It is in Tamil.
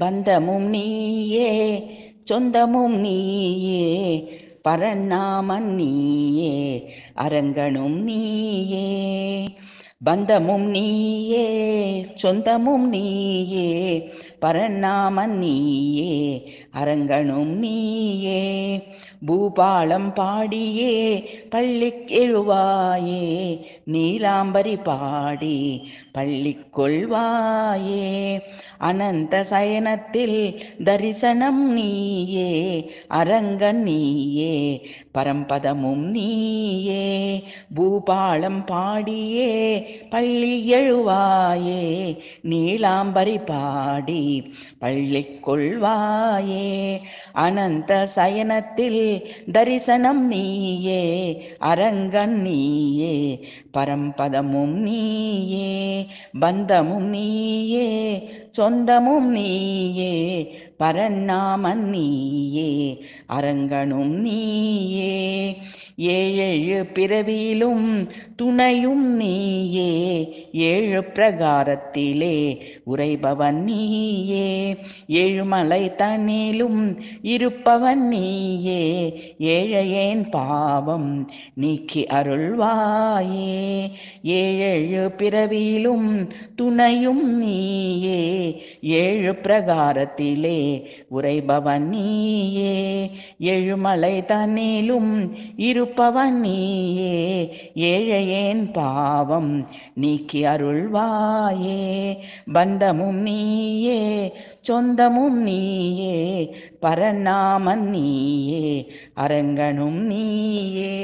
பந்தமும் நீயே சொந்தமும் நீயே பரநாமன் நீயே அரங்கனும் நீயே பந்தமும் நீயே சொந்தமும் நீயே பரநாமன் நீயே அரங்கனும் நீயே பூபாலம் பாடியே பள்ளிக்கெழுவாயே நீலாம்பரி பாடி பள்ளி கொள்வாயே அனந்த சயனத்தில் தரிசனம் நீயே அரங்க நீயே பரம்பதமும் நீயே பூபாலம் பாடியே பள்ளி எழுவாயே நீலாம்பரி பாடி பள்ளி கொள்வாயே அனந்த சயனத்தில் தரிசனம் நீயே அரங்கன் நீயே பரம்பதமும் நீயே பந்தமும் நீயே சொந்தமும் நீயே பரண்ணாமன் நீயே அரங்கனும் நீயே ஏழு பிறவியிலும் துணையும் நீயே ஏழு பிரகாரத்திலே உரைபவன் நீயே ஏழு மலை தண்ணிலும் இருப்பவன் நீயே ஏழையேன் பாவம் நீக்கி அருள்வாயே ஏழு பிறவியிலும் துணையும் நீயே ஏழு பிரகாரத்திலே உரைபவன் நீயே ஏழுமலை தன்னிலும் இருப்பவன் நீயே ஏழையேன் பாவம் நீக்கி அருள்வாயே பந்தமும் நீயே சொந்தமும் நீயே பரநாமன் நீயே அரங்கனும் நீயே